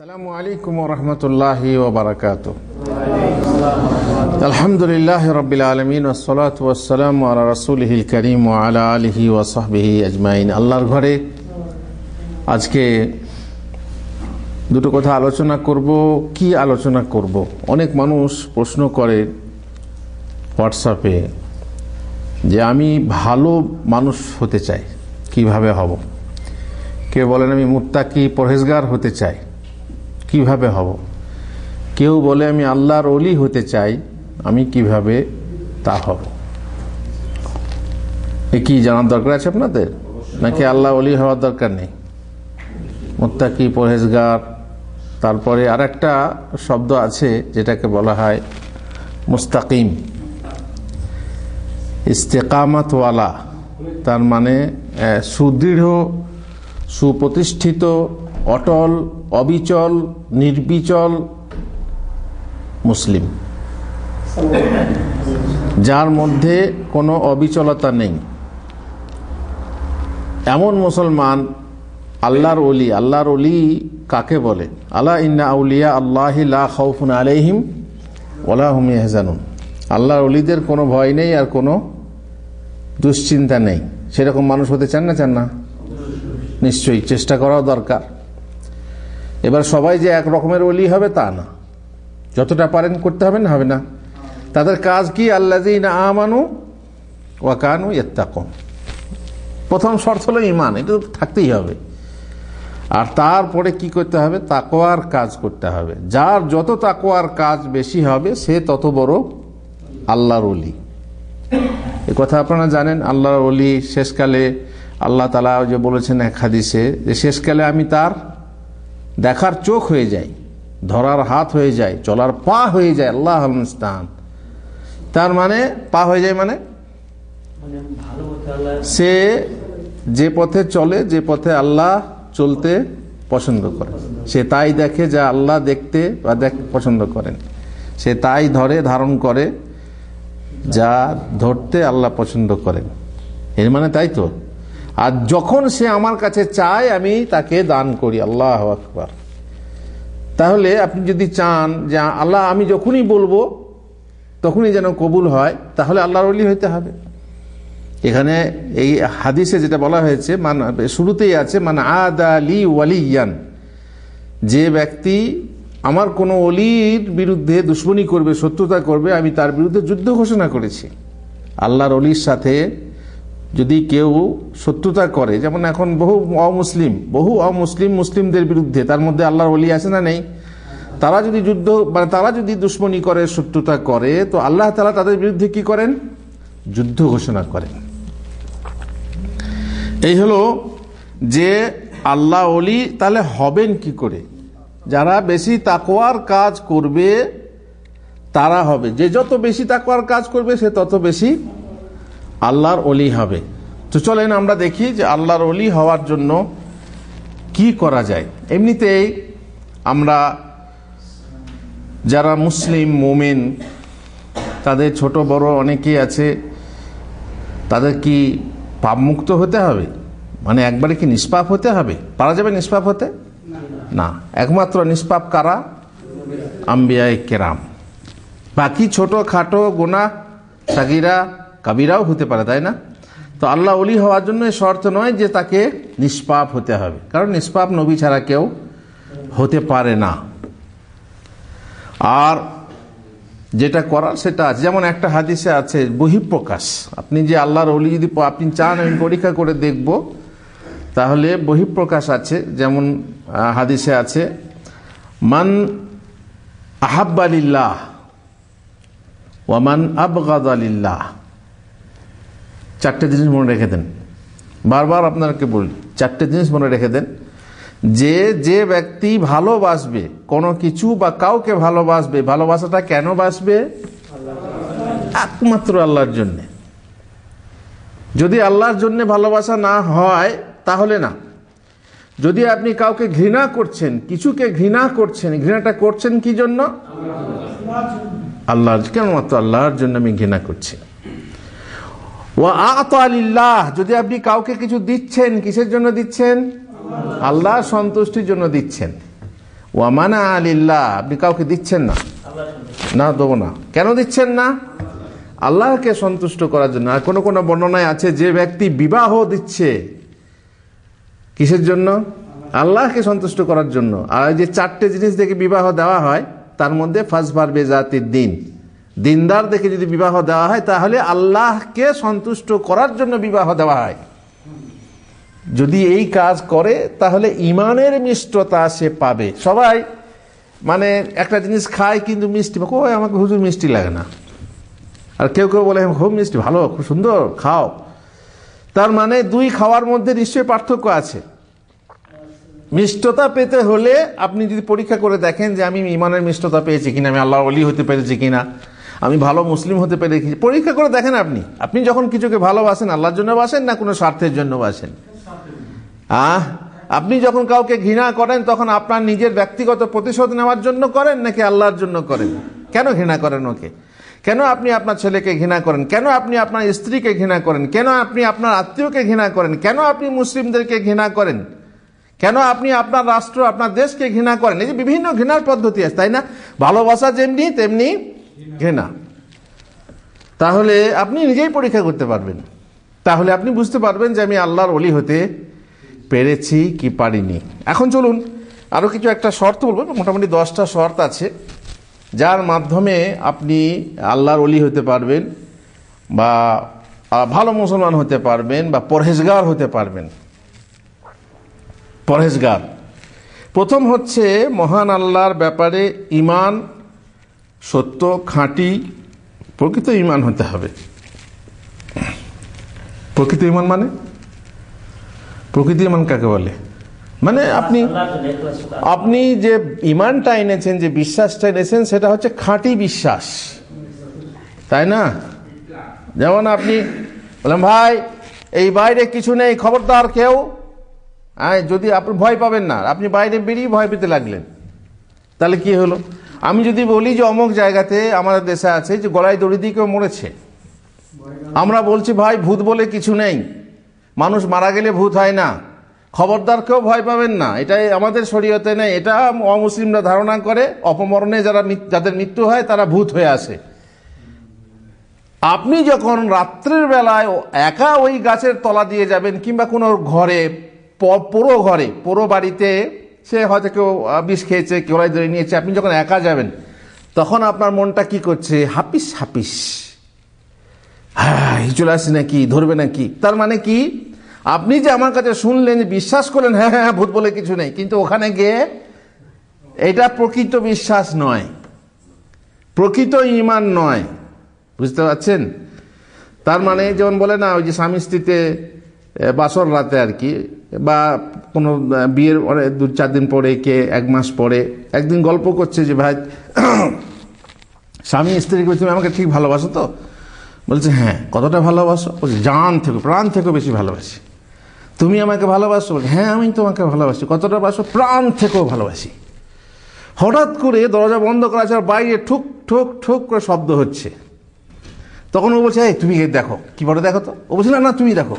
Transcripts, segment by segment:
আসসালামু আলাইকুম রহমতুল্লাহ ওবরাকাত আলহামদুলিল্লাহ রবিল আলমিন ওসলাত ওসালাম আলা রসুলহিল করিম ও আলা আলহি ওসাহবিহি আজমাইন আল্লাহর ঘরে আজকে দুটো কথা আলোচনা করব কি আলোচনা করব অনেক মানুষ প্রশ্ন করে হোয়াটসঅ্যাপে যে আমি ভালো মানুষ হতে চাই কিভাবে হব কে বলেন আমি মুত্তাকি পরহেজগার হতে চাই কিভাবে হব কেউ বলে আমি আল্লাহর অলি হতে চাই আমি কিভাবে তা হব এ কি জানার দরকার আছে আপনাদের নাকি আল্লাহ অলি হওয়ার দরকার নেই মোত্তাকি পরহেজগার তারপরে আর একটা শব্দ আছে যেটাকে বলা হয় মুস্তাকিম ইস্তেকামাতওয়ালা তার মানে সুদৃঢ় সুপ্রতিষ্ঠিত অটল অবিচল নির্বিচল মুসলিম যার মধ্যে কোনো অবিচলতা নেই এমন মুসলমান আল্লাহর অলি আল্লাহর অলি কাকে বলে আল্লাহ ইন্না আউলিয়া আল্লাহ খাউফুন আলহিম ওলাহম হেজানুন আল্লাহর অলিদের কোনো ভয় নেই আর কোনো দুশ্চিন্তা নেই সেরকম মানুষ হতে চান না চান না নিশ্চয়ই চেষ্টা করাও দরকার এবার সবাই যে এক রকমের অলি হবে তা না যতটা পারেন করতে হবে না হবে না তাদের কাজ কি আল্লাদিন আমানু ওয়াকানু ইত্তাকম প্রথম শর্ত হলো ইমান এটা তো থাকতেই হবে আর তারপরে কি করতে হবে তাকোয়ার কাজ করতে হবে যার যত তাকোয়ার কাজ বেশি হবে সে তত বড় আল্লাহর অলি এ কথা আপনারা জানেন আল্লাহর অলি শেষকালে আল্লাহ তালা যে বলেছেন এক হাদিসে যে শেষকালে আমি তার দেখার চোখ হয়ে যায় ধরার হাত হয়ে যায় চলার পা হয়ে যায় আল্লাহ আলমস্তান তার মানে পা হয়ে যায় মানে সে যে পথে চলে যে পথে আল্লাহ চলতে পছন্দ করে সে তাই দেখে যা আল্লাহ দেখতে বা দেখ পছন্দ করেন সে তাই ধরে ধারণ করে যা ধরতে আল্লাহ পছন্দ করেন এর মানে তাই তো আর যখন সে আমার কাছে চায় আমি তাকে দান করি আল্লাহ আকবার তাহলে আপনি যদি চান যে আল্লাহ আমি যখনই বলবো তখনই যেন কবুল হয় তাহলে আল্লাহর অলি হইতে হবে এখানে এই হাদিসে যেটা বলা হয়েছে মান শুরুতেই আছে মান আদ আলি ওয়ালিয়ান যে ব্যক্তি আমার কোনো অলির বিরুদ্ধে দুশ্মনী করবে শত্রুতা করবে আমি তার বিরুদ্ধে যুদ্ধ ঘোষণা করেছি আল্লাহর অলির সাথে যদি কেউ শত্রুতা করে যেমন এখন বহু অমুসলিম বহু অমুসলিম মুসলিমদের বিরুদ্ধে তার মধ্যে আল্লাহর অলি আছে না নেই তারা যদি যুদ্ধ মানে তারা যদি দুশ্মনী করে শত্রুতা করে তো আল্লাহ তালা তাদের বিরুদ্ধে কি করেন যুদ্ধ ঘোষণা করেন এই হলো যে আল্লাহ অলি তাহলে হবেন কি করে যারা বেশি তাকোয়ার কাজ করবে তারা হবে যে যত বেশি তাকোয়ার কাজ করবে সে তত বেশি আল্লাহর অলি হবে তো চলেন আমরা দেখি যে আল্লাহর অলি হওয়ার জন্য কি করা যায় এমনিতেই আমরা যারা মুসলিম মোমেন তাদের ছোট বড় অনেকেই আছে তাদের কি পাপমুক্ত হতে হবে মানে একবারে কি নিষ্পাপ হতে হবে পারা যাবে নিষ্পাপ হতে না একমাত্র নিষ্পাপ কারা আম্বিয়ায় কেরাম বাকি ছোট খাটো গোনা সাকিরা কাবিরাও হতে পারে তাই না তো আল্লাহ অলি হওয়ার জন্য শর্ত নয় যে তাকে নিষ্পাপ হতে হবে কারণ নিষ্পাপ নবী ছাড়া কেউ হতে পারে না আর যেটা করার সেটা আছে যেমন একটা হাদিসে আছে বহিঃপ্রকাশ আপনি যে আল্লাহর অলি যদি আপনি চান আমি পরীক্ষা করে দেখব তাহলে বহিঃপ্রকাশ আছে যেমন হাদিসে আছে মান আহাব্বালিল্লাহ ওয়ামান আবগাদ আলিল্লাহ চারটে জিনিস মনে রেখে দেন বারবার আপনাকে বলি চারটে জিনিস মনে রেখে দেন যে যে ব্যক্তি ভালোবাসবে কোনো কিছু বা কাউকে ভালোবাসবে ভালোবাসাটা কেন বাসবে একমাত্র আল্লাহর জন্যে যদি আল্লাহর জন্যে ভালোবাসা না হয় তাহলে না যদি আপনি কাউকে ঘৃণা করছেন কিছুকে ঘৃণা করছেন ঘৃণাটা করছেন কি জন্য আল্লাহর কেন মাত্র আল্লাহর জন্য আমি ঘৃণা করছি যদি আপনি কাউকে কিছু দিচ্ছেন কিসের জন্য দিচ্ছেন আল্লাহ সন্তুষ্টির জন্য দিচ্ছেন ওয়া মানা আলিল্লাহ আপনি কাউকে দিচ্ছেন না না দেবো না কেন দিচ্ছেন না আল্লাহকে সন্তুষ্ট করার জন্য আর কোনো কোনো বর্ণনায় আছে যে ব্যক্তি বিবাহ দিচ্ছে কিসের জন্য আল্লাহকে সন্তুষ্ট করার জন্য আর যে চারটে জিনিস দেখে বিবাহ দেওয়া হয় তার মধ্যে ফাঁসবার বেজাতির দিন দিনদার দেখে যদি বিবাহ দেওয়া হয় তাহলে আল্লাহকে সন্তুষ্ট করার জন্য বিবাহ দেওয়া হয় যদি এই কাজ করে তাহলে ইমানের মিষ্টতা সে পাবে সবাই মানে একটা জিনিস খায় কিন্তু মিষ্টি কই আমাকে হুজুর মিষ্টি লাগে না আর কেউ কেউ বলে খুব মিষ্টি ভালো খুব সুন্দর খাও তার মানে দুই খাওয়ার মধ্যে নিশ্চয়ই পার্থক্য আছে মিষ্টতা পেতে হলে আপনি যদি পরীক্ষা করে দেখেন যে আমি ইমানের মিষ্টতা পেয়েছি কিনা আমি আল্লাহ অলি হতে পেরেছি কিনা আমি ভালো মুসলিম হতে পেরেছি পরীক্ষা করে দেখেন আপনি আপনি যখন কিছুকে ভালোবাসেন আল্লাহর জন্য বাসেন না কোনো স্বার্থের জন্য বাসেন আহ আপনি যখন কাউকে ঘৃণা করেন তখন আপনার নিজের ব্যক্তিগত প্রতিশোধ নেওয়ার জন্য করেন নাকি আল্লাহর জন্য করেন কেন ঘৃণা করেন ওকে কেন আপনি আপনার ছেলেকে ঘৃণা করেন কেন আপনি আপনার স্ত্রীকে ঘৃণা করেন কেন আপনি আপনার আত্মীয়কে ঘৃণা করেন কেন আপনি মুসলিমদেরকে ঘৃণা করেন কেন আপনি আপনার রাষ্ট্র আপনার দেশকে ঘৃণা করেন এই যে বিভিন্ন ঘৃণার পদ্ধতি আছে তাই না ভালোবাসা যেমনি তেমনি ঘৃণা তাহলে আপনি নিজেই পরীক্ষা করতে পারবেন তাহলে আপনি বুঝতে পারবেন যে আমি আল্লাহর অলি হতে পেরেছি কি পারিনি এখন চলুন আরও কিছু একটা শর্ত বলবো মোটামুটি দশটা শর্ত আছে যার মাধ্যমে আপনি আল্লাহর অলি হতে পারবেন বা ভালো মুসলমান হতে পারবেন বা পরহেজগার হতে পারবেন পরহেজগার প্রথম হচ্ছে মহান আল্লাহর ব্যাপারে ইমান সত্য খাঁটি প্রকৃত ইমান হতে হবে প্রকৃত ইমান মানে প্রকৃতি ইমান কাকে বলে মানে আপনি আপনি যে ইমানটা এনেছেন যে বিশ্বাসটা এনেছেন সেটা হচ্ছে খাঁটি বিশ্বাস তাই না যেমন আপনি বললাম ভাই এই বাইরে কিছু নেই খবরদার কেউ হ্যাঁ যদি আপনি ভয় পাবেন না আপনি বাইরে বেরিয়ে ভয় পেতে লাগলেন তাহলে কি হলো আমি যদি বলি যে অমক জায়গাতে আমাদের দেশে আছে যে গলায় দড়ি দিয়ে কেউ মরেছে আমরা বলছি ভাই ভূত বলে কিছু নেই মানুষ মারা গেলে ভূত হয় না খবরদার কেউ ভয় পাবেন না এটাই আমাদের শরীয়তে নেই এটা অমুসলিমরা ধারণা করে অপমরণে যারা যাদের মৃত্যু হয় তারা ভূত হয়ে আসে আপনি যখন রাত্রের বেলায় একা ওই গাছের তলা দিয়ে যাবেন কিংবা কোনো ঘরে পোড়ো ঘরে পোড়ো বাড়িতে সে হয়তো কেউ বিষ খেয়েছে কেউলাই ধরে নিয়েছে আপনি যখন একা যাবেন তখন আপনার মনটা কি করছে হাপিস হাপিস হ্যাঁ চলে আসি নাকি ধরবে নাকি তার মানে কি আপনি যে আমার কাছে শুনলেন বিশ্বাস করলেন হ্যাঁ, হ্যাঁ হ্যাঁ ভূত বলে কিছু নেই কিন্তু ওখানে গিয়ে এটা প্রকৃত বিশ্বাস নয় প্রকৃত ইমান নয় বুঝতে পারছেন তার মানে যেমন বলে না ওই যে স্বামী স্ত্রীতে বাসর রাতে আর কি বা কোনো বিয়ের পরে দু চার দিন পরে কে এক মাস পরে একদিন গল্প করছে যে ভাই স্বামী স্ত্রীকে তুমি আমাকে ঠিক ভালোবাসো তো বলছে হ্যাঁ কতটা ভালোবাসো বলছে জান থেকে প্রাণ থেকে বেশি ভালোবাসি তুমি আমাকে ভালোবাসো বলছে হ্যাঁ আমি তোমাকে ভালোবাসি কতটা বাসো প্রাণ থেকেও ভালোবাসি হঠাৎ করে দরজা বন্ধ করা আর বাইরে ঠুক ঠুক ঠুক করে শব্দ হচ্ছে তখন ও বলছে তুমি দেখো কি বলে দেখো তো ও বলছে না না তুমি দেখো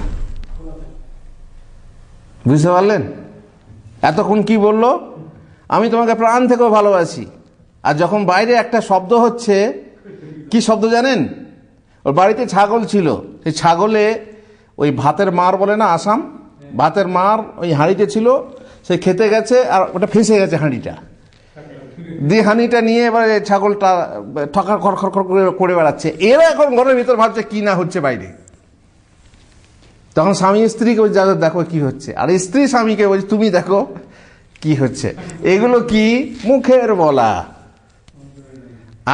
বুঝতে পারলেন এতক্ষণ কি বলল আমি তোমাকে প্রাণ থেকেও ভালোবাসি আর যখন বাইরে একটা শব্দ হচ্ছে কি শব্দ জানেন ওর বাড়িতে ছাগল ছিল সেই ছাগলে ওই ভাতের মার বলে না আসাম ভাতের মার ওই হাঁড়িতে ছিল সে খেতে গেছে আর ওটা ফেঁসে গেছে হাঁড়িটা দিয়ে হাঁড়িটা নিয়ে এবারে ছাগলটা ঠকা খর খর খর করে বেড়াচ্ছে এরা এখন ঘরের ভিতর ভাবছে কি না হচ্ছে বাইরে তখন স্বামী স্ত্রীকে বলছে দাদা দেখো কি হচ্ছে আর স্ত্রী স্বামীকে বলছে তুমি দেখো কি হচ্ছে এগুলো কি মুখের বলা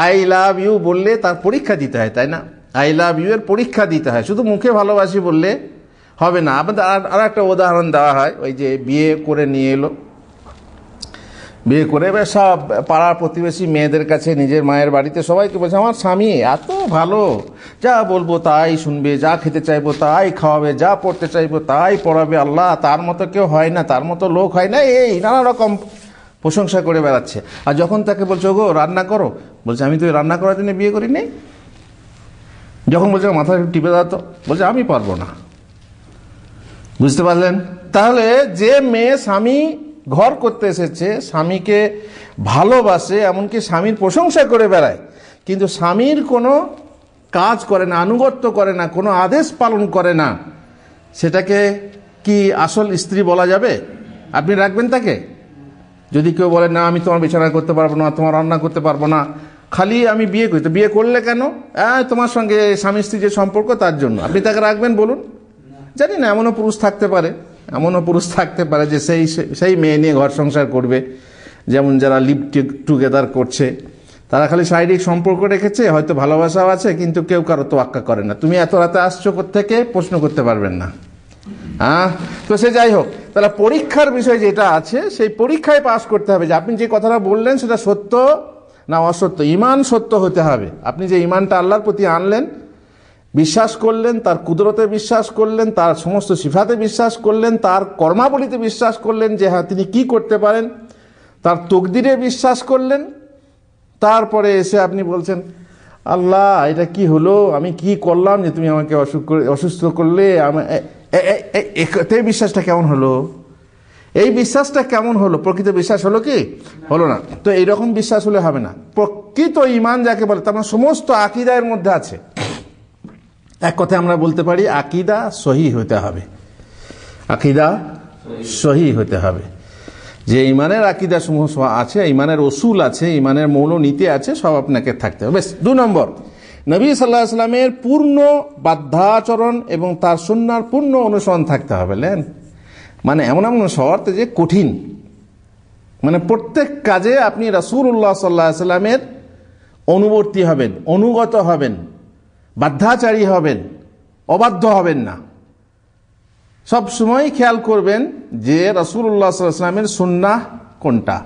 আই লাভ ইউ বললে তার পরীক্ষা দিতে হয় তাই না আই লাভ ইউ এর পরীক্ষা দিতে হয় শুধু মুখে ভালোবাসি বললে হবে না আমাদের আর একটা উদাহরণ দেওয়া হয় ওই যে বিয়ে করে নিয়ে এলো বিয়ে করে সব পাড়ার প্রতিবেশী মেয়েদের কাছে নিজের মায়ের বাড়িতে সবাইকে বলছে আমার স্বামী এত ভালো যা বলবো তাই শুনবে যা খেতে চাইবো তাই খাওয়াবে যা পড়তে চাইবো তাই পড়াবে আল্লাহ তার মতো কেউ হয় না তার মতো লোক হয় না এই নানা রকম প্রশংসা করে বেড়াচ্ছে আর যখন তাকে বলছে গো রান্না করো বলছে আমি তো রান্না করার জন্য বিয়ে করিনি যখন বলছে মাথা টিপে দাঁড়াতো বলছে আমি পারবো না বুঝতে পারলেন তাহলে যে মেয়ে স্বামী ঘর করতে এসেছে স্বামীকে ভালোবাসে এমনকি স্বামীর প্রশংসা করে বেড়ায় কিন্তু স্বামীর কোনো কাজ করে না আনুগত্য করে না কোনো আদেশ পালন করে না সেটাকে কি আসল স্ত্রী বলা যাবে আপনি রাখবেন তাকে যদি কেউ বলে না আমি তোমার বিছানা করতে পারবো না তোমার রান্না করতে পারবো না খালি আমি বিয়ে করি তো বিয়ে করলে কেন হ্যাঁ তোমার সঙ্গে স্বামী স্ত্রী যে সম্পর্ক তার জন্য আপনি তাকে রাখবেন বলুন জানি না এমনও পুরুষ থাকতে পারে এমনও পুরুষ থাকতে পারে যে সেই সেই মেয়ে নিয়ে ঘর সংসার করবে যেমন যারা লিভ টুগেদার করছে তারা খালি শারীরিক সম্পর্ক রেখেছে হয়তো ভালোবাসাও আছে কিন্তু কেউ কারো তো আক্কা করে না তুমি এত রাতে আসছো থেকে প্রশ্ন করতে পারবেন না হ্যাঁ তো সে যাই হোক তাহলে পরীক্ষার বিষয় যেটা আছে সেই পরীক্ষায় পাশ করতে হবে যে আপনি যে কথাটা বললেন সেটা সত্য না অসত্য ইমান সত্য হতে হবে আপনি যে ইমানটা আল্লাহর প্রতি আনলেন বিশ্বাস করলেন তার কুদরতে বিশ্বাস করলেন তার সমস্ত সিফাতে বিশ্বাস করলেন তার কর্মাবলিতে বিশ্বাস করলেন যে হ্যাঁ তিনি কি করতে পারেন তার তকদিরে বিশ্বাস করলেন তারপরে এসে আপনি বলছেন আল্লাহ এটা কি হলো আমি কি করলাম যে তুমি আমাকে অসুখ করে অসুস্থ করলে আমি বিশ্বাসটা কেমন হলো এই বিশ্বাসটা কেমন হলো প্রকৃত বিশ্বাস হলো কি হলো না তো এইরকম বিশ্বাস হলে হবে না প্রকৃত ইমান যাকে বলে তার মানে সমস্ত আকিদায়ের মধ্যে আছে এক কথায় আমরা বলতে পারি আকিদা সহি হতে হবে আকিদা সহি হতে হবে যে ইমানের আকিদা সমূহ আছে ইমানের ওসুল আছে ইমানের মৌল নীতি আছে সব আপনাকে থাকতে হবে বেশ দু নম্বর নবী সাল্লাহ আসলামের পূর্ণ বাধ্যাচরণ এবং তার সন্ন্যার পূর্ণ অনুসরণ থাকতে হবে লেন মানে এমন এমন শর্ত যে কঠিন মানে প্রত্যেক কাজে আপনি রাসুল উল্লাহ সাল্লাহ সাল্লামের অনুবর্তী হবেন অনুগত হবেন বাধ্যাচারী হবেন অবাধ্য হবেন না সব সময় খেয়াল করবেন যে রসুল্লাহ সাল্লামের সুন্না কোনটা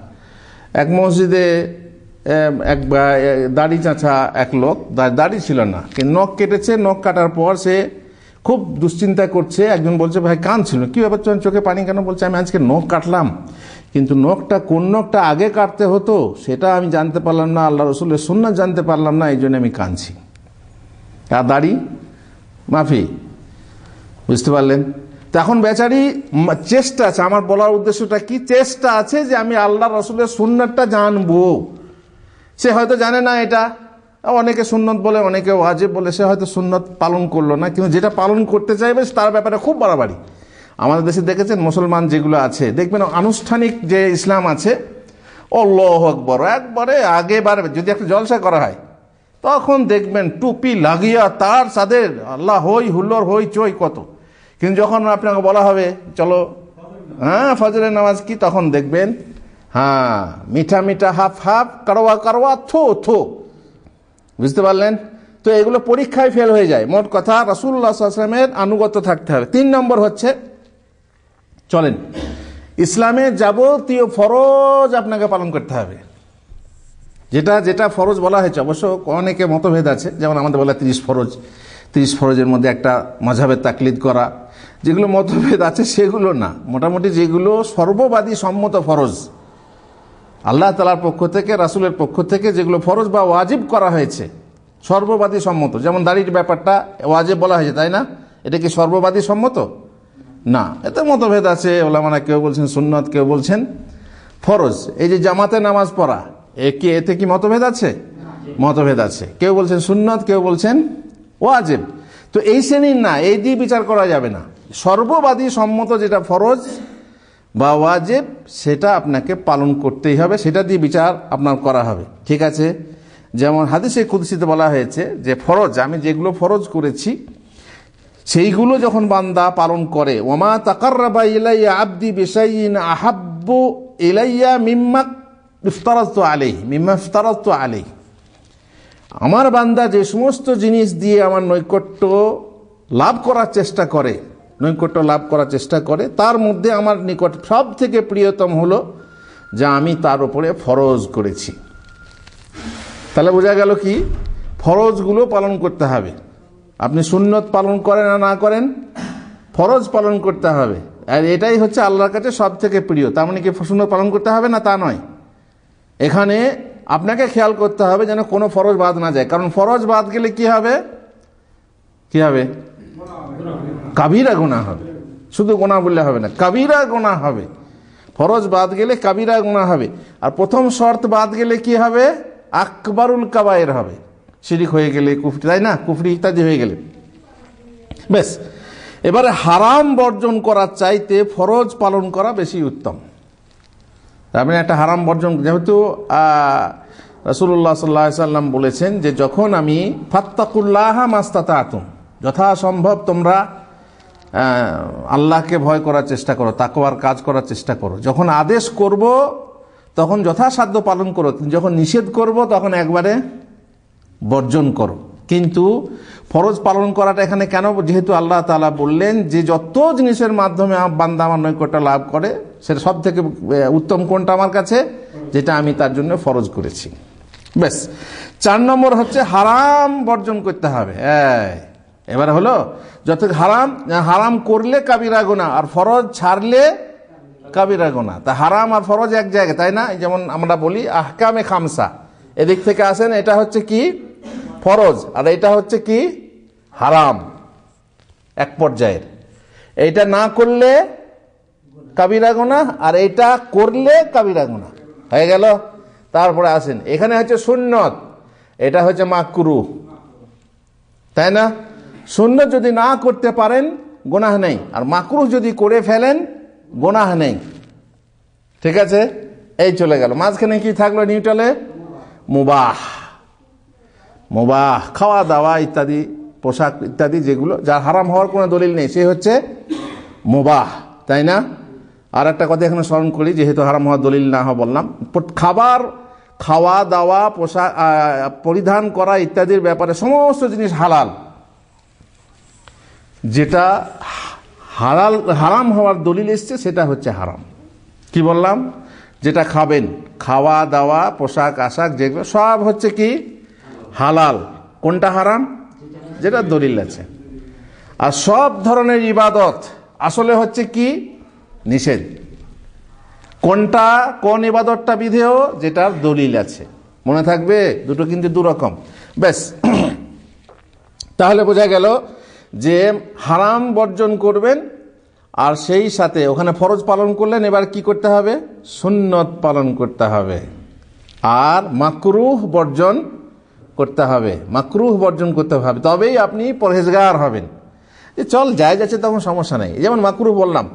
এক মসজিদে এক দাড়ি চাঁচা এক লোক দাড়ি ছিল না নখ কেটেছে নখ কাটার পর সে খুব দুশ্চিন্তা করছে একজন বলছে ভাই ছিল কী ব্যাপার চোখে পানি কেন বলছে আমি আজকে নখ কাটলাম কিন্তু নখটা কোন নখটা আগে কাটতে হতো সেটা আমি জানতে পারলাম না আল্লাহ রসুলের সুন্না জানতে পারলাম না এই জন্য আমি কাঁদছি আর দাড়ি মাফি বুঝতে পারলেন তো এখন বেচারি চেষ্টা আছে আমার বলার উদ্দেশ্যটা কি চেষ্টা আছে যে আমি আল্লাহ রসুলের সুন্নারটা জানবো সে হয়তো জানে না এটা অনেকে সুন্নত বলে অনেকে ওয়াজে বলে সে হয়তো সুন্নত পালন করলো না কিন্তু যেটা পালন করতে চাইবে তার ব্যাপারে খুব বাড়াবাড়ি আমাদের দেশে দেখেছেন মুসলমান যেগুলো আছে দেখবেন আনুষ্ঠানিক যে ইসলাম আছে অল্লাহ আকবর একবারে আগে বাড়বে যদি একটা জলসা করা হয় তখন দেখবেন টুপি লাগিয়া তার সাদের আল্লাহ হই হুল্লোর হই চই কত কিন্তু যখন আপনাকে বলা হবে চলো হ্যাঁ ফজরে নামাজ কি তখন দেখবেন হ্যাঁ মিঠা মিঠা হাফ হাফ কারোয়া কারোয়া থো থো বুঝতে পারলেন তো এগুলো পরীক্ষায় ফেল হয়ে যায় মোট কথা রাসুল্লাহ আসলামের আনুগত্য থাকতে হবে তিন নম্বর হচ্ছে চলেন ইসলামের যাবতীয় ফরজ আপনাকে পালন করতে হবে যেটা যেটা ফরজ বলা হয়েছে অবশ্য অনেকে মতভেদ আছে যেমন আমাদের বলা তিরিশ ফরজ তিরিশ ফরজের মধ্যে একটা মাঝাবের তাকলিদ করা যেগুলো মতভেদ আছে সেগুলো না মোটামুটি যেগুলো সর্ববাদী সম্মত ফরজ আল্লাহ তালার পক্ষ থেকে রাসুলের পক্ষ থেকে যেগুলো ফরজ বা ওয়াজিব করা হয়েছে সর্ববাদী সম্মত যেমন দাড়ির ব্যাপারটা ওয়াজিব বলা হয়েছে তাই না এটা কি সর্ববাদী সম্মত না এতে মতভেদ আছে ওলামানা কেউ বলছেন সুন্নত কেউ বলছেন ফরজ এই যে জামাতে নামাজ পড়া একে এতে কি মতভেদ আছে মতভেদ আছে কেউ বলছেন সুন্নত কেউ বলছেন ওয়াজেব তো এই শ্রেণীর না এই দিয়ে বিচার করা যাবে না সর্ববাদী সম্মত যেটা ফরজ বা ওয়াজেব সেটা আপনাকে পালন করতেই হবে সেটা দিয়ে বিচার আপনার করা হবে ঠিক আছে যেমন হাদিসে কুদ্সিতে বলা হয়েছে যে ফরজ আমি যেগুলো ফরজ করেছি সেইগুলো যখন বান্দা পালন করে ওমা তাকার ইলাইয়া আব্দি বেসাইন আহাব্বু ইলাইয়া মিম্মাক ইফতারত আলেই মিম্মা ইফতারাত আলেই আমার বান্দা যে সমস্ত জিনিস দিয়ে আমার নৈকট্য লাভ করার চেষ্টা করে নৈকট্য লাভ করার চেষ্টা করে তার মধ্যে আমার নিকট সব থেকে প্রিয়তম হলো যা আমি তার উপরে ফরজ করেছি তাহলে বোঝা গেল কি ফরজগুলো পালন করতে হবে আপনি সুন্নত পালন করেন আর না করেন ফরজ পালন করতে হবে আর এটাই হচ্ছে আল্লাহর কাছে সব থেকে প্রিয় তার মানে কি সুন্নত পালন করতে হবে না তা নয় এখানে আপনাকে খেয়াল করতে হবে যেন কোনো ফরজ বাদ না যায় কারণ ফরজ বাদ গেলে কি হবে কি হবে কাবিরা গোনা হবে শুধু গোনা বললে হবে না কাবিরা গোনা হবে ফরজ বাদ গেলে কাবিরা গোনা হবে আর প্রথম শর্ত বাদ গেলে কি হবে আকবরুল কাবায়ের হবে শিরিক হয়ে গেলে কুফরি তাই না কুফরি ইত্যাদি হয়ে গেলে বেশ এবারে হারাম বর্জন করার চাইতে ফরজ পালন করা বেশি উত্তম আপনি একটা হারাম বর্জন যেহেতু রসুল্লাহ সাল্লাম বলেছেন যে যখন আমি ফাত্তাকুল্লাহ মাস্তাতা আতুম যথাসম্ভব তোমরা আল্লাহকে ভয় করার চেষ্টা করো তাকোয়ার কাজ করার চেষ্টা করো যখন আদেশ করব তখন যথাসাধ্য পালন করো যখন নিষেধ করব তখন একবারে বর্জন করো কিন্তু ফরজ পালন করাটা এখানে কেন যেহেতু আল্লাহ তালা বললেন যে যত জিনিসের মাধ্যমে বান্দা আমার নৈকট্য লাভ করে সেটা সব থেকে উত্তম কোনটা আমার কাছে যেটা আমি তার জন্য ফরজ করেছি বেশ চার নম্বর হচ্ছে হারাম বর্জন করতে হবে এবার হলো যত হারাম হারাম করলে কাবিরা গোনা আর ফরজ ছাড়লে কাবিরা গোনা তা হারাম আর ফরজ এক জায়গায় তাই না যেমন আমরা বলি আহকামে খামসা এদিক থেকে আসেন এটা হচ্ছে কি ফরজ আর এটা হচ্ছে কি হারাম এক পর্যায়ের এইটা না করলে কাবিরা গোনা আর এটা করলে কাবিরা গোনা হয়ে গেল তারপরে আসেন এখানে হচ্ছে সুন্নত এটা হচ্ছে মাকরু তাই না সুন্নত যদি না করতে পারেন গোনাহ নেই আর মাকরু যদি করে ফেলেন গোনাহ নেই ঠিক আছে এই চলে গেল মাঝখানে কি থাকলো নিউটালে মুবাহ মুবাহ খাওয়া দাওয়া ইত্যাদি পোশাক ইত্যাদি যেগুলো যার হারাম হওয়ার কোনো দলিল নেই সে হচ্ছে মুবাহ তাই না আর একটা কথা এখানে স্মরণ করি যেহেতু হারাম হওয়া দলিল না হওয়া বললাম খাবার খাওয়া দাওয়া পোশাক পরিধান করা ইত্যাদির ব্যাপারে সমস্ত জিনিস হালাল যেটা হালাল হারাম হওয়ার দলিল এসছে সেটা হচ্ছে হারাম কি বললাম যেটা খাবেন খাওয়া দাওয়া পোশাক আশাক যেগুলো সব হচ্ছে কি হালাল কোনটা হারাম যেটা দলিল আছে আর সব ধরনের ইবাদত আসলে হচ্ছে কি নিষেধ কোনটা কোন ইবাদতটা বিধেয় যেটার দলিল আছে মনে থাকবে দুটো কিন্তু দুরকম ব্যাস তাহলে বোঝা গেল যে হারাম বর্জন করবেন আর সেই সাথে ওখানে ফরজ পালন করলেন এবার কি করতে হবে সুন্নত পালন করতে হবে আর মাকরুহ বর্জন করতে হবে মাকরুহ বর্জন করতে হবে তবেই আপনি পরহেজগার হবেন যে চল যায় যাচ্ছে তখন সমস্যা নেই যেমন মাকরুহ বললাম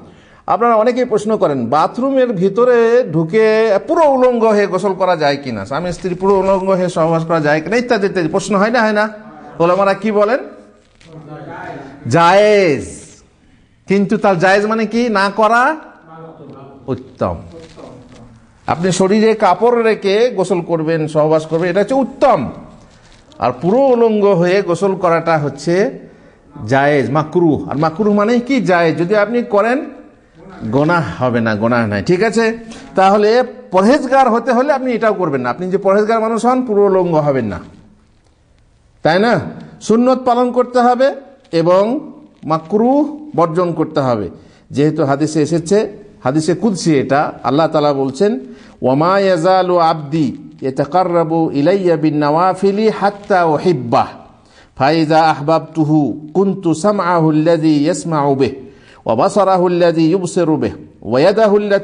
আপনারা অনেকেই প্রশ্ন করেন বাথরুমের ভিতরে ঢুকে পুরো উলঙ্গ হয়ে গোসল করা যায় কিনা স্বামী স্ত্রী পুরো উলঙ্গ হয়ে সহবাস করা যায় কিনা ইত্যাদি ইত্যাদি প্রশ্ন হয় না হয় না ওলামারা কি বলেন জায়েজ কিন্তু তার জায়েজ মানে কি না করা উত্তম আপনি শরীরে কাপড় রেখে গোসল করবেন সহবাস করবেন এটা হচ্ছে উত্তম আর পুরো উলঙ্গ হয়ে গোসল করাটা হচ্ছে জায়েজ মাকরু আর মাকরু মানে কি জায়েজ যদি আপনি করেন গোনা হবে না গোনা নাই ঠিক আছে তাহলে পরহেজগার হতে হলে আপনি এটাও করবেন না আপনি যে পরহেজগার মানুষ হন পূর্বলঙ্গ হবেন না তাই না সুন্নত পালন করতে হবে এবং মাকরু বর্জন করতে হবে যেহেতু হাদিসে এসেছে হাদিসে কুদছি এটা আল্লাহ তালা বলছেন ওমা ইয়াজালু আব্দি এতাকাররাবু ইলাইয়া বিন নওয়াফিলি হাত্তা ও হিব্বাহ ফাইজা আহবাব তুহু কুন্তু আহুল্লাদি ইয়সমা উবেহ তার মানে কি আমার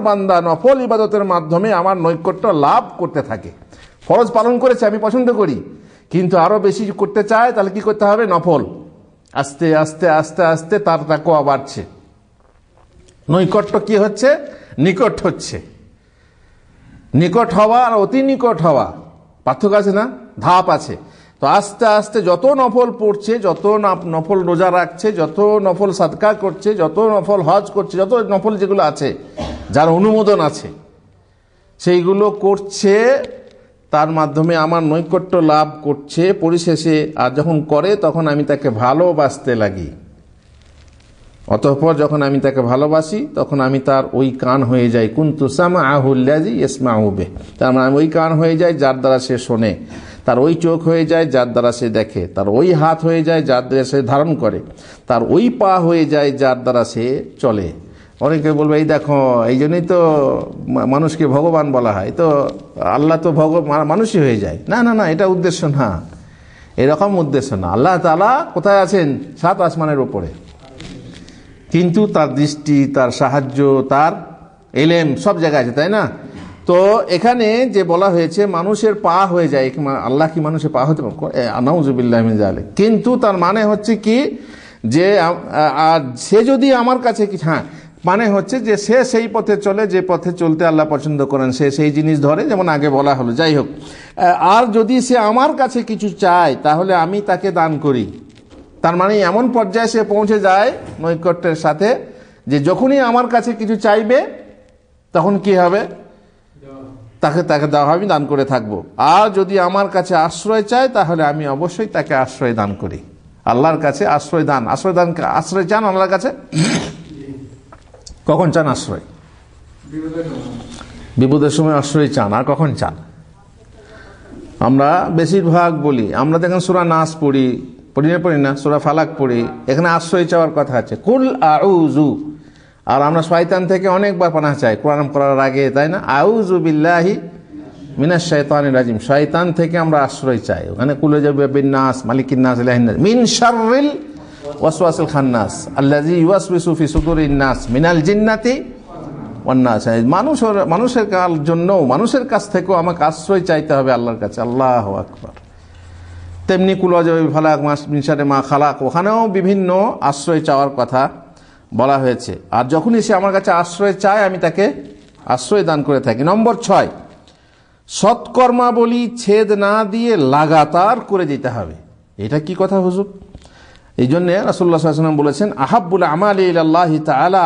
বান্দা নফল ইবাদতের মাধ্যমে আমার নৈকট্য লাভ করতে থাকে ফরজ পালন করেছে আমি পছন্দ করি কিন্তু আরও বেশি করতে চায় তাহলে কি করতে হবে নফল আস্তে আস্তে আস্তে আস্তে তার তাকে বাড়ছে নৈকট্য কি হচ্ছে নিকট হচ্ছে নিকট হওয়া আর অতি নিকট হওয়া পার্থক্য আছে না ধাপ আছে তো আস্তে আস্তে যত নফল পড়ছে যত নফল রোজা রাখছে যত নফল সাদকা করছে যত নফল হজ করছে যত নফল যেগুলো আছে যার অনুমোদন আছে সেইগুলো করছে তার মাধ্যমে আমার নৈকট্য লাভ করছে পরিশেষে আর যখন করে তখন আমি তাকে ভালোবাসতে লাগি অতঃপর যখন আমি তাকে ভালোবাসি তখন আমি তার ওই কান হয়ে যাই কুন্তু সামা আহুল্লাজি ইসমা উবে তার মানে আমি ওই কান হয়ে যাই যার দ্বারা সে শোনে তার ওই চোখ হয়ে যায় যার দ্বারা সে দেখে তার ওই হাত হয়ে যায় যার দ্বারা সে ধারণ করে তার ওই পা হয়ে যায় যার দ্বারা সে চলে অনেকে বলবে এই দেখো এই জন্যই তো মানুষকে ভগবান বলা হয় তো আল্লাহ তো ভগ মানুষই হয়ে যায় না না না এটা উদ্দেশ্য না এরকম উদ্দেশ্য না আল্লাহ তালা কোথায় আছেন সাত আসমানের ওপরে কিন্তু তার দৃষ্টি তার সাহায্য তার এলেম সব জায়গায় আছে তাই না তো এখানে যে বলা হয়েছে মানুষের পা হয়ে যায় আল্লাহ কি মানুষের পা হতে আনাউজুবিল্লাহ কিন্তু তার মানে হচ্ছে কি যে আর সে যদি আমার কাছে কি হ্যাঁ মানে হচ্ছে যে সে সেই পথে চলে যে পথে চলতে আল্লাহ পছন্দ করেন সে সেই জিনিস ধরে যেমন আগে বলা হলো যাই হোক আর যদি সে আমার কাছে কিছু চায় তাহলে আমি তাকে দান করি তার মানে এমন পর্যায়ে সে পৌঁছে যায় নৈকট্যের সাথে যে যখনই আমার কাছে কিছু চাইবে তখন কি হবে তাকে তাকে দেওয়া আমি দান করে থাকব। আর যদি আমার কাছে আশ্রয় চায় তাহলে আমি অবশ্যই তাকে আশ্রয় দান করি আল্লাহর কাছে আশ্রয় দান আশ্রয় দান আশ্রয় চান আল্লাহর কাছে কখন চান আশ্রয় বিপদের সময় আশ্রয় চান আর কখন চান আমরা বেশিরভাগ বলি আমরা দেখেন সুরা নাচ পড়ি পড়িয়ে পড়ি না সোরা ফালাক পড়ি এখানে আশ্রয় চাওয়ার কথা আছে কুল আউজু আর আমরা শয়তান থেকে অনেকবার পানা চাই কোরআন করার আগে তাই না আউজু বিল্লাহি মিনা শৈতান রাজিম শয়তান থেকে আমরা আশ্রয় চাই ওখানে কুলে যাবে বিন্নাস মালিকিন্নাস ইলাহিন্নাস মিন শাররিল ওয়াসওয়াসিল খান্নাস আল্লাজি বিসুফি সুদুর ইন্নাস মিনাল জিন্নাতি ওয়ান্নাস মানুষের মানুষের কাল জন্য মানুষের কাছ থেকেও আমাকে আশ্রয় চাইতে হবে আল্লাহর কাছে আল্লাহ আকবর তেমনি কুলজবি ফালাক মাস মিনসারে মা খালাক ওখানেও বিভিন্ন আশ্রয় চাওয়ার কথা বলা হয়েছে আর যখনই সে আমার কাছে আশ্রয় চায় আমি তাকে আশ্রয় দান করে থাকি নম্বর ছয় সৎকর্মাবলী ছেদ না দিয়ে লাগাতার করে যেতে হবে এটা কি কথা হুজুর এই জন্যে রাসুল্লাহ সাল্লাম বলেছেন আহাবুল আমাল আল্লাহ তালা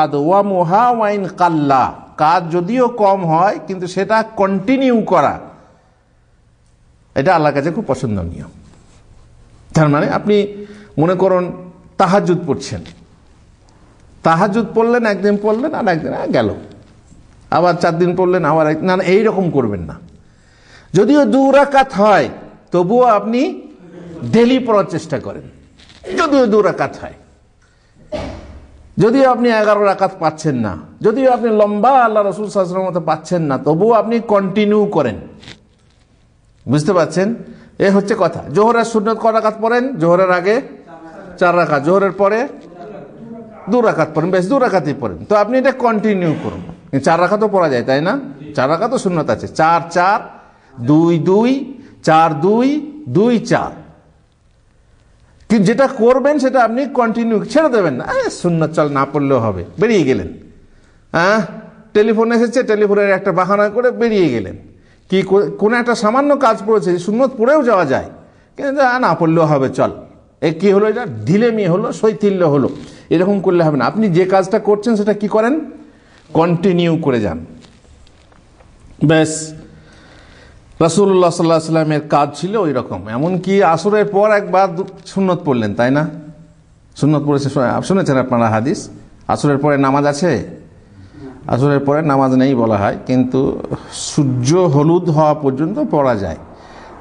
ওয়াইন কাল্লা কাজ যদিও কম হয় কিন্তু সেটা কন্টিনিউ করা এটা আল্লাহ কাছে খুব পছন্দনীয় তার মানে আপনি মনে করুন তাহাজুদ পড়ছেন তাহাজুদ পড়লেন একদিন পড়লেন আর একদিন গেল আবার চার দিন পড়লেন আবার এক না এইরকম করবেন না যদিও রাকাত হয় তবুও আপনি ডেলি পড়ার চেষ্টা করেন যদিও রাকাত হয় যদিও আপনি এগারো রাকাত পাচ্ছেন না যদিও আপনি লম্বা আল্লাহ রসুল সাহসের মতো পাচ্ছেন না তবুও আপনি কন্টিনিউ করেন বুঝতে পারছেন এ হচ্ছে কথা জোহরের সুন্নত ক পড়েন জোহরের আগে চার রাখা জোহরের পরে দু রাখাত পড়েন বেশ দু রাখাতই পড়েন তো আপনি এটা কন্টিনিউ করুন চার রাখাতও পড়া যায় তাই না চার রাখাতও শূন্যত আছে চার চার দুই দুই চার দুই দুই চার কিন্তু যেটা করবেন সেটা আপনি কন্টিনিউ ছেড়ে দেবেন না শূন্য চাল না পড়লেও হবে বেরিয়ে গেলেন হ্যাঁ টেলিফোন এসেছে টেলিফোনের একটা বাহানা করে বেরিয়ে গেলেন কি কোনো একটা সামান্য কাজ পড়েছে সুন্নত পড়েও যাওয়া যায় কিন্তু না পড়লেও হবে চল এ কি হলো এটা ঢিলেমি হলো শৈথিল্য হলো এরকম করলে হবে না আপনি যে কাজটা করছেন সেটা কি করেন কন্টিনিউ করে যান ব্যাস রাসুল্লাহ সাল্লাহ সাল্লামের কাজ ছিল ওই রকম এমনকি আসরের পর একবার সুন্নত পড়লেন তাই না সুন্নত পড়েছে শুনেছেন আপনারা হাদিস আসরের পরে নামাজ আছে আসরের পরে নামাজ নেই বলা হয় কিন্তু সূর্য হলুদ হওয়া পর্যন্ত পড়া যায়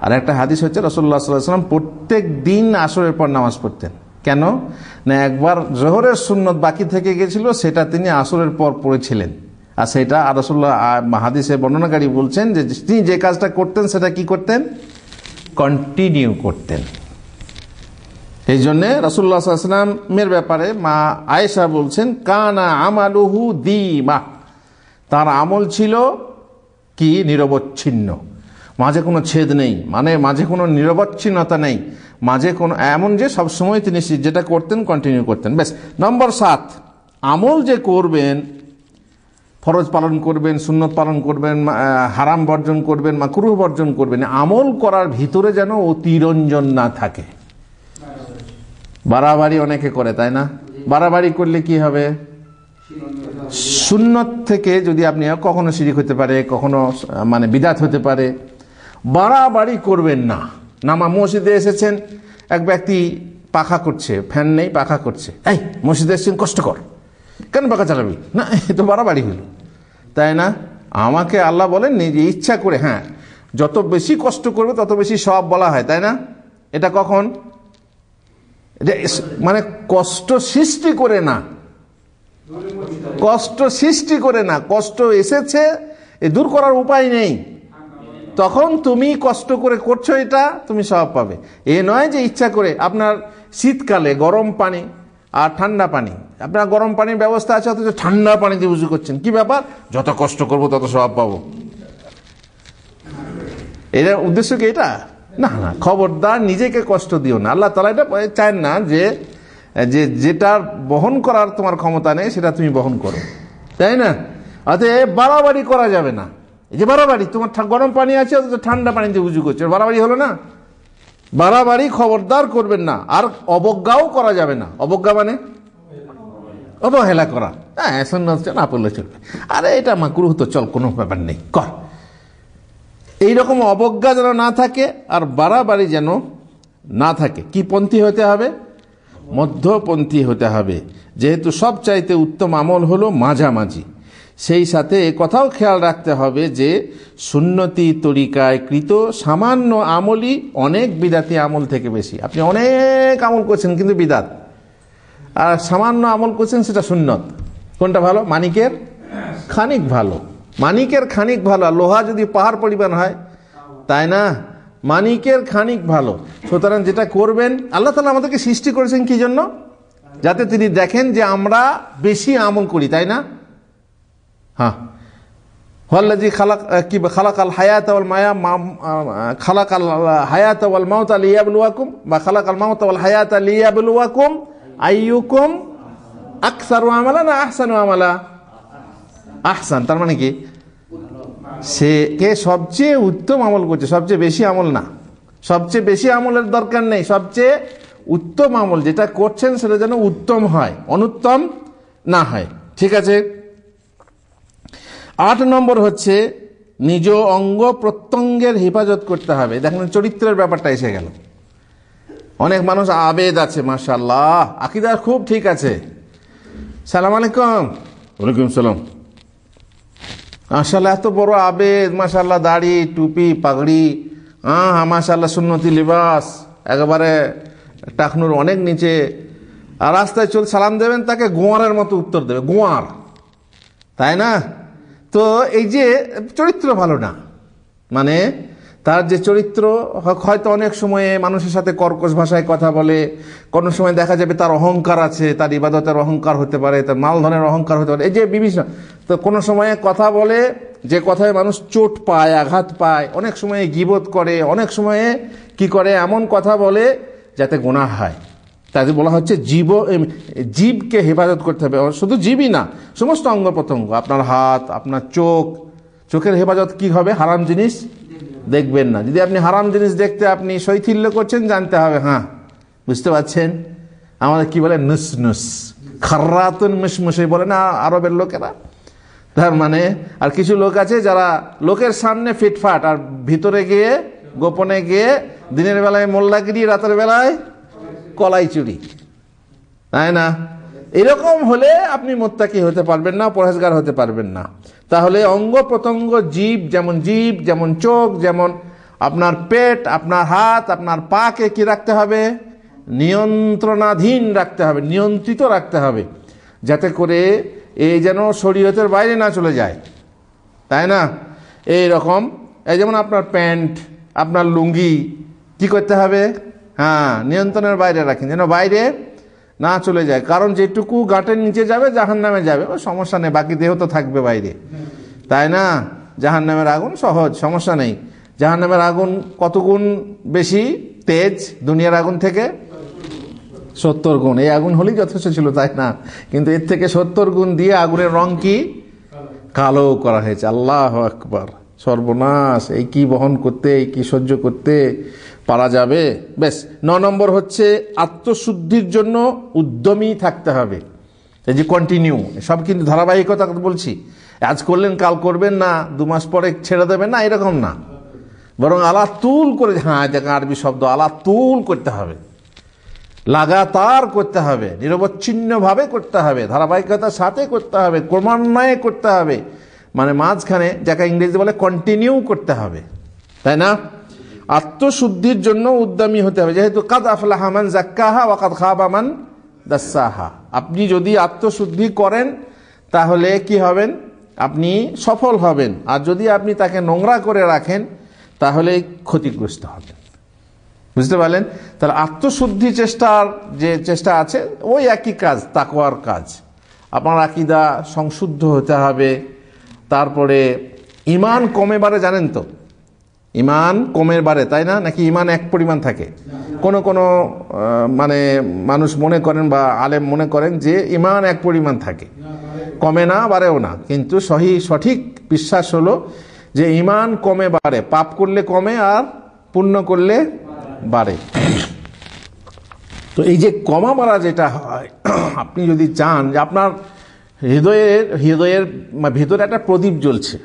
আর একটা হাদিস হচ্ছে রসল্লা সাল্লাম প্রত্যেক দিন আসরের পর নামাজ পড়তেন কেন না একবার জোহরের সুন্নত বাকি থেকে গেছিল সেটা তিনি আসরের পর পড়েছিলেন আর সেটা আর রসল্লা বর্ণনাকারী বলছেন যে তিনি যে কাজটা করতেন সেটা কি করতেন কন্টিনিউ করতেন এই জন্যে আসলামের ব্যাপারে মা আয়েশা বলছেন কানা আমালুহু দি মাহ তার আমল ছিল কি নিরবচ্ছিন্ন মাঝে কোনো ছেদ নেই মানে মাঝে কোনো নিরবচ্ছিন্নতা নেই মাঝে কোনো এমন যে সবসময় তিনি যেটা করতেন কন্টিনিউ করতেন ব্যাস নম্বর সাত আমল যে করবেন ফরজ পালন করবেন সুন্নত পালন করবেন হারাম বর্জন করবেন ক্রুহ বর্জন করবেন আমল করার ভিতরে যেন অতিরঞ্জন না থাকে বাড়াবাড়ি অনেকে করে তাই না বাড়াবাড়ি করলে কি হবে সুন্নত থেকে যদি আপনি কখনো সিরিক হতে পারে কখনো মানে বিদাত হতে পারে বাড়াবাড়ি করবেন না নামা মসজিদে এসেছেন এক ব্যক্তি পাখা করছে ফ্যান নেই পাখা করছে এই মসজিদে এসেছেন কষ্টকর কেন পাখা চালাবি না এ তো বাড়াবাড়ি হলো তাই না আমাকে আল্লাহ বলেন যে ইচ্ছা করে হ্যাঁ যত বেশি কষ্ট করবে তত বেশি সব বলা হয় তাই না এটা কখন এটা মানে কষ্ট সৃষ্টি করে না কষ্ট সৃষ্টি করে না কষ্ট এসেছে এ দূর করার উপায় নেই তখন তুমি কষ্ট করে করছো এটা তুমি স্বভাব পাবে এ নয় যে ইচ্ছা করে আপনার শীতকালে গরম পানি আর ঠান্ডা পানি আপনার গরম পানির ব্যবস্থা আছে অথচ ঠান্ডা পানি দিয়ে উজু করছেন কি ব্যাপার যত কষ্ট করব তত স্বভাব পাবো এটা উদ্দেশ্য কি এটা না না খবরদার নিজেকে কষ্ট দিও না আল্লাহ তালা এটা চায় না যে যে যেটার বহন করার তোমার ক্ষমতা নেই সেটা তুমি বহন করো তাই না অতএব বাড়াবাড়ি করা যাবে না এই যে বাড়াবাড়ি তোমার গরম পানি আছে অথচ ঠান্ডা পানিতে উজু করছো বাড়াবাড়ি হলো না বাড়াবাড়ি খবরদার করবেন না আর অবজ্ঞাও করা যাবে না অবজ্ঞা মানে অবহেলা করা হ্যাঁ সন্ন্যাসটা না পড়লে চলবে আরে এটা মাকুরু হতো চল কোনো ব্যাপার নেই কর এইরকম অবজ্ঞা যেন না থাকে আর বাড়াবাড়ি যেন না থাকে কি পন্থী হতে হবে মধ্যপন্থী হতে হবে যেহেতু সব চাইতে উত্তম আমল হলো মাঝামাঝি সেই সাথে কথাও খেয়াল রাখতে হবে যে সুন্নতি তরিকায় কৃত সামান্য আমলই অনেক বিদাতি আমল থেকে বেশি আপনি অনেক আমল করছেন কিন্তু বিদাত আর সামান্য আমল করছেন সেটা সুন্নত কোনটা ভালো মানিকের খানিক ভালো মানিকের খানিক ভালো লোহা যদি পাহাড় পরিমাণ হয় তাই না মানিকের খানিক ভালো সুতরাং যেটা করবেন আল্লাহ তালা আমাদেরকে সৃষ্টি করেছেন কি জন্য যাতে তিনি দেখেন যে আমরা বেশি আমল করি তাই না হ্যাঁ হল্লাজি খালাক কি খালাক আল হায়াত আল মায়া খালাক আল হায়াত আল মাউত আল ইয়াবুল বা খালাক আল মাউত আল হায়াত আল ইয়াবুল ওয়াকুম আইয়ুকুম আকসারু আমালা না আহসানু আমালা আহসান তার মানে কি সে কে সবচেয়ে উত্তম আমল করছে সবচেয়ে বেশি আমল না সবচেয়ে বেশি আমলের দরকার নেই সবচেয়ে উত্তম আমল যেটা করছেন সেটা যেন উত্তম হয় অনুত্তম না হয় ঠিক আছে আট নম্বর হচ্ছে নিজ অঙ্গ প্রত্যঙ্গের হেফাজত করতে হবে দেখেন চরিত্রের ব্যাপারটা এসে গেল অনেক মানুষ আবেদ আছে মার্শাল্লাহ আকিদার খুব ঠিক আছে সালাম আলাইকুম ওয়ালাইকুম সালাম মাশাল্লাহ এত বড় আবেদ মাশাল্লাহ দাড়ি টুপি পাগড়ি হ্যাঁ মাসাল্লাহ সুন্নতি লিবাস একেবারে টাকনুর অনেক নিচে আর রাস্তায় চল সালাম দেবেন তাকে গোয়ারের মতো উত্তর দেবে গোয়ার তাই না তো এই যে চরিত্র ভালো না মানে তার যে চরিত্র হয়তো অনেক সময়ে মানুষের সাথে কর্কশ ভাষায় কথা বলে কোনো সময় দেখা যাবে তার অহংকার আছে তার ইবাদতের অহংকার হতে পারে তার মালধনের অহংকার হতে পারে এই যে বিভিন্ন তো কোনো সময়ে কথা বলে যে কথায় মানুষ চোট পায় আঘাত পায় অনেক সময়ে গিবোধ করে অনেক সময়ে কি করে এমন কথা বলে যাতে গোনা হয় তাদের বলা হচ্ছে জীব জীবকে হেফাজত করতে হবে শুধু জীবই না সমস্ত অঙ্গ প্রত্যঙ্গ আপনার হাত আপনার চোখ চোখের হেফাজত কি হবে হারাম জিনিস দেখবেন না যদি আপনি হারাম জিনিস দেখতে আপনি শৈথিল্য করছেন জানতে হবে হ্যাঁ বুঝতে পারছেন আমাদের কি বলে নুস নুস খারাতুন মুসমুসে বলে না আরবের লোকেরা তার মানে আর কিছু লোক আছে যারা লোকের সামনে ফিটফাট আর ভিতরে গিয়ে গোপনে গিয়ে দিনের বেলায় মোল্লাগিরি রাতের বেলায় কলাই চুরি তাই না এরকম হলে আপনি মোত্তাকি হতে পারবেন না পরহেজগার হতে পারবেন না তাহলে অঙ্গ প্রত্যঙ্গ জীব যেমন জীব যেমন চোখ যেমন আপনার পেট আপনার হাত আপনার পাকে কি রাখতে হবে নিয়ন্ত্রণাধীন রাখতে হবে নিয়ন্ত্রিত রাখতে হবে যাতে করে এই যেন শরীয়তের বাইরে না চলে যায় তাই না এই রকম এই যেমন আপনার প্যান্ট আপনার লুঙ্গি কি করতে হবে হ্যাঁ নিয়ন্ত্রণের বাইরে রাখেন যেন বাইরে না চলে যায় কারণ যেটুকু গাটের নিচে যাবে জাহান নামে যাবে সমস্যা নেই বাকি দেহ তো থাকবে বাইরে তাই না জাহান নামের আগুন সহজ সমস্যা নেই জাহান নামের আগুন কতগুণ বেশি তেজ দুনিয়ার আগুন থেকে সত্তর গুণ এই আগুন হলেই যথেষ্ট ছিল তাই না কিন্তু এর থেকে সত্তর গুণ দিয়ে আগুনের রং কি কালো করা হয়েছে আল্লাহ আকবার সর্বনাশ এই কি বহন করতে এই কি সহ্য করতে পারা যাবে বেশ ন নম্বর হচ্ছে আত্মশুদ্ধির জন্য উদ্যমী থাকতে হবে এই যে কন্টিনিউ সব কিন্তু ধারাবাহিকতা বলছি আজ করলেন কাল করবেন না দু মাস পরে ছেড়ে দেবেন না এরকম না বরং আলাতুল করে হ্যাঁ দেখ আরবি শব্দ আলাতুল করতে হবে লাগাতার করতে হবে নিরবচ্ছিন্নভাবে করতে হবে ধারাবাহিকতার সাথে করতে হবে ক্রমান্বয়ে করতে হবে মানে মাঝখানে যাকে ইংরেজি বলে কন্টিনিউ করতে হবে তাই না আত্মশুদ্ধির জন্য উদ্যমী হতে হবে যেহেতু কাদ আফলাহমান জাক্কাহা ওয়া কাদ খাবামান দাসাহা আপনি যদি আত্মশুদ্ধি করেন তাহলে কি হবেন আপনি সফল হবেন আর যদি আপনি তাকে নোংরা করে রাখেন তাহলে ক্ষতিগ্রস্ত হবেন বুঝতে পারলেন তাহলে আত্মশুদ্ধি চেষ্টার যে চেষ্টা আছে ওই একই কাজ তাকওয়ার কাজ আপনার আকিদা সংশুদ্ধ হতে হবে তারপরে ইমান কমে বারে জানেন তো ইমান কমের বাড়ে তাই না নাকি ইমান এক পরিমাণ থাকে কোন কোন মানে মানুষ মনে করেন বা আলেম মনে করেন যে ইমান এক পরিমাণ থাকে কমে না বাড়েও না কিন্তু সহি সঠিক বিশ্বাস হলো যে ইমান কমে বাড়ে পাপ করলে কমে আর পুণ্য করলে বাড়ে তো এই যে কমা বাড়া যেটা হয় আপনি যদি চান যে আপনার হৃদয়ের হৃদয়ের ভিতরে একটা প্রদীপ জ্বলছে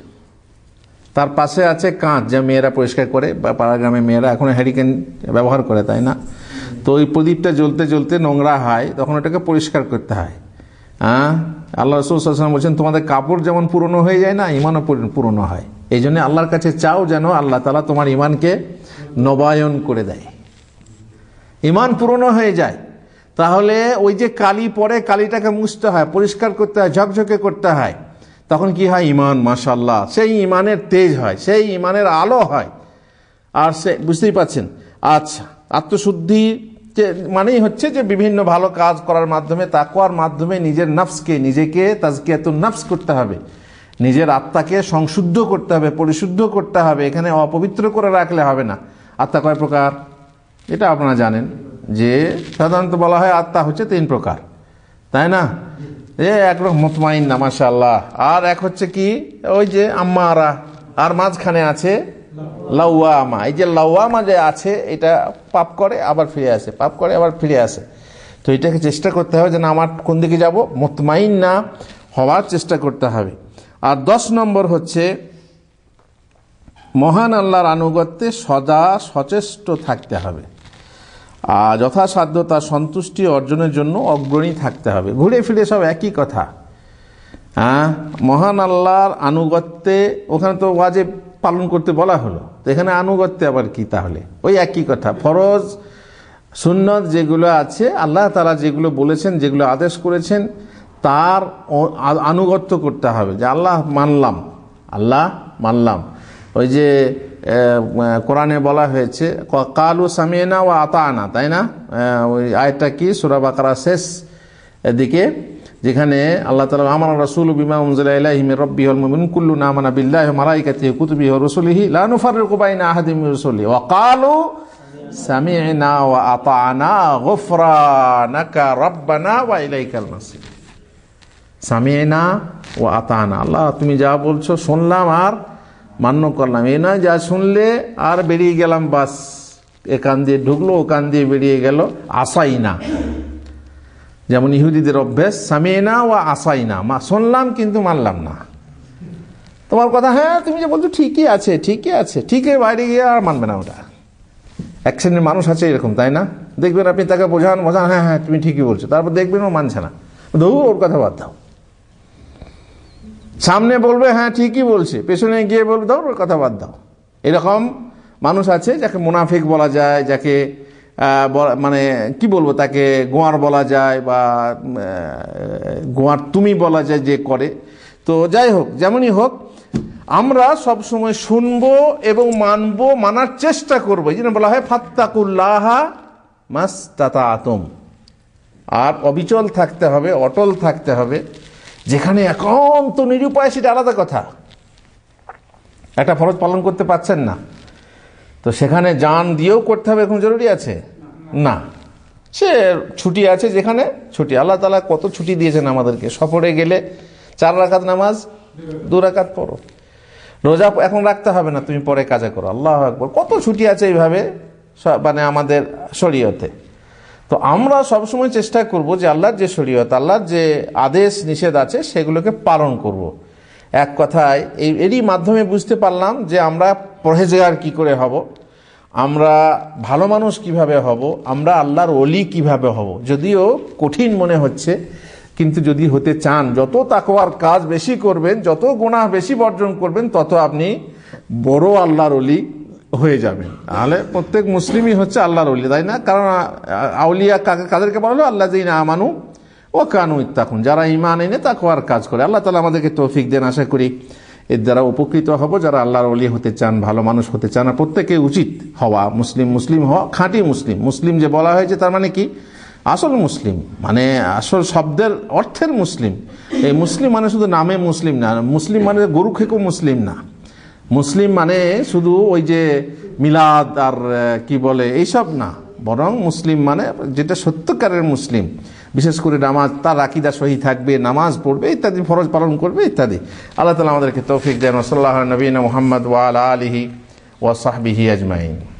তার পাশে আছে কাঁচ যা মেয়েরা পরিষ্কার করে বা পাড়া গ্রামে মেয়েরা এখন হ্যারিকেন ব্যবহার করে তাই না তো ওই প্রদীপটা জ্বলতে জ্বলতে নোংরা হয় তখন ওটাকে পরিষ্কার করতে হয় হ্যাঁ আল্লাহ রসুলাম বলছেন তোমাদের কাপড় যেমন পুরনো হয়ে যায় না ইমানও পুরনো হয় এই জন্য আল্লাহর কাছে চাও যেন আল্লাহ তালা তোমার ইমানকে নবায়ন করে দেয় ইমান পুরনো হয়ে যায় তাহলে ওই যে কালি পরে কালিটাকে মুছতে হয় পরিষ্কার করতে হয় ঝকঝকে করতে হয় তখন কি হয় ইমান মাশাল্লাহ সেই ইমানের তেজ হয় সেই ইমানের আলো হয় আর সে বুঝতেই পাচ্ছেন আচ্ছা আত্মশুদ্ধি মানেই হচ্ছে যে বিভিন্ন ভালো কাজ করার মাধ্যমে তাকুয়ার মাধ্যমে নিজের নফসকে নিজেকে তাজকে এত নফস করতে হবে নিজের আত্মাকে সংশুদ্ধ করতে হবে পরিশুদ্ধ করতে হবে এখানে অপবিত্র করে রাখলে হবে না আত্মা কয় প্রকার এটা আপনারা জানেন যে সাধারণত বলা হয় আত্মা হচ্ছে তিন প্রকার তাই না এ একরকম মতমাইন না আল্লাহ আর এক হচ্ছে কি ওই যে আম্মারা আর মাঝখানে আছে লাউয়ামা এই যে লাউয়ামা যে আছে এটা পাপ করে আবার ফিরে আসে পাপ করে আবার ফিরে আসে তো এটাকে চেষ্টা করতে হবে যে না আমার কোন দিকে যাব মতমাইন না হওয়ার চেষ্টা করতে হবে আর দশ নম্বর হচ্ছে মহান আল্লাহর আনুগত্যে সদা সচেষ্ট থাকতে হবে যথাসাধ্য তার সন্তুষ্টি অর্জনের জন্য অগ্রণী থাকতে হবে ঘুরে ফিরে সব একই কথা হ্যাঁ মহান আল্লাহর আনুগত্যে ওখানে তো ওয়াজে পালন করতে বলা হলো তো এখানে আনুগত্যে আবার কি তাহলে ওই একই কথা ফরজ সুন্নত যেগুলো আছে আল্লাহ তারা যেগুলো বলেছেন যেগুলো আদেশ করেছেন তার আনুগত্য করতে হবে যে আল্লাহ মানলাম আল্লাহ মানলাম ওই যে কোরআনে বলা হয়েছে কালু সামিয়েনা ও আতানা তাই না ওই আয়টা কি সুরা বাকারা শেষ দিকে যেখানে আল্লাহ তালা আমার রসুল বিমা উমজুল্লাহ রব্বি হলমিন কুল্লু নামানা বিল্লাহ মালাইকাতি কুতুবি রসুলিহি লানুফার কুবাইনা আহাদিম রসুলি ও কালু সামিয়েনা ও আনা আতানা গোফরানাকা রব্বানা ওয়া ইলাইকাল মাসির সামিয়েনা ও আতানা আল্লাহ তুমি যা বলছো শুনলাম আর মান্য করলাম এ নয় যা শুনলে আর বেরিয়ে গেলাম বাস এখান দিয়ে ঢুকলো ওখান দিয়ে বেরিয়ে গেল আসাই না যেমন ইহুদিদের অভ্যেস না ও আসাই না মা শুনলাম কিন্তু মানলাম না তোমার কথা হ্যাঁ তুমি যে বলছো ঠিকই আছে ঠিকই আছে ঠিকই বাইরে গিয়ে আর মানবে না ওটা এক শ্রেণীর মানুষ আছে এরকম তাই না দেখবেন আপনি তাকে বোঝান বোঝান হ্যাঁ হ্যাঁ তুমি ঠিকই বলছো তারপর দেখবেন ও মানছে না ধরু ওর কথা বাদ দাও সামনে বলবে হ্যাঁ ঠিকই বলছে পেছনে গিয়ে বলবে দাও কথা বাদ দাও এরকম মানুষ আছে যাকে মুনাফিক বলা যায় যাকে মানে কি বলবো তাকে গোয়ার বলা যায় বা গোয়ার তুমি বলা যায় যে করে তো যাই হোক যেমনই হোক আমরা সব সময় শুনব এবং মানব মানার চেষ্টা করব এই জন্য বলা হয় ফাত্তাকুল্লাহা মাস্তাতা আতম আর অবিচল থাকতে হবে অটল থাকতে হবে যেখানে একান্ত নিরুপায় সেটা আলাদা কথা একটা ফরজ পালন করতে পারছেন না তো সেখানে যান দিয়েও করতে হবে এখন জরুরি আছে না সে ছুটি আছে যেখানে ছুটি আল্লাহ তালা কত ছুটি দিয়েছেন আমাদেরকে সফরে গেলে চার রাখাত নামাজ দু রাখাত পড়ো রোজা এখন রাখতে হবে না তুমি পরে কাজে করো আল্লাহ একবার কত ছুটি আছে এইভাবে মানে আমাদের শরীয়তে তো আমরা সবসময় চেষ্টা করব যে আল্লাহর যে শরীয়ত আল্লাহর যে আদেশ নিষেধ আছে সেগুলোকে পালন করব। এক কথায় এই এরই মাধ্যমে বুঝতে পারলাম যে আমরা পরহেজগার কি করে হব আমরা ভালো মানুষ কিভাবে হব আমরা আল্লাহর অলি কিভাবে হব যদিও কঠিন মনে হচ্ছে কিন্তু যদি হতে চান যত তাকওয়ার কাজ বেশি করবেন যত গোনা বেশি বর্জন করবেন তত আপনি বড় আল্লাহর অলি হয়ে যাবে তাহলে প্রত্যেক মুসলিমই হচ্ছে আল্লাহর অলি তাই না কারণ আউলিয়া কাকে কাদেরকে বলা হলো আল্লাহ না আমানু ও কানু ইত্তাকুন যারা ইমান এনে আর কাজ করে আল্লাহ তালা আমাদেরকে তৌফিক দেন আশা করি এর দ্বারা উপকৃত হব যারা আল্লাহর অলি হতে চান ভালো মানুষ হতে চান আর প্রত্যেকে উচিত হওয়া মুসলিম মুসলিম হওয়া খাঁটি মুসলিম মুসলিম যে বলা হয়েছে তার মানে কি আসল মুসলিম মানে আসল শব্দের অর্থের মুসলিম এই মুসলিম মানে শুধু নামে মুসলিম না মুসলিম মানে গরু খেকু মুসলিম না মুসলিম মানে শুধু ওই যে মিলাদ আর কি বলে এইসব না বরং মুসলিম মানে যেটা সত্যকারের মুসলিম বিশেষ করে নামাজ তার আকিদা সহি থাকবে নামাজ পড়বে ইত্যাদি ফরজ পালন করবে ইত্যাদি আল্লাহ তালা আমাদেরকে তৌফিক দেন ওসল্লাহ নবীন মোহাম্মদ ওয়াল আলহি ওয়াসাহবিহি আজমাইন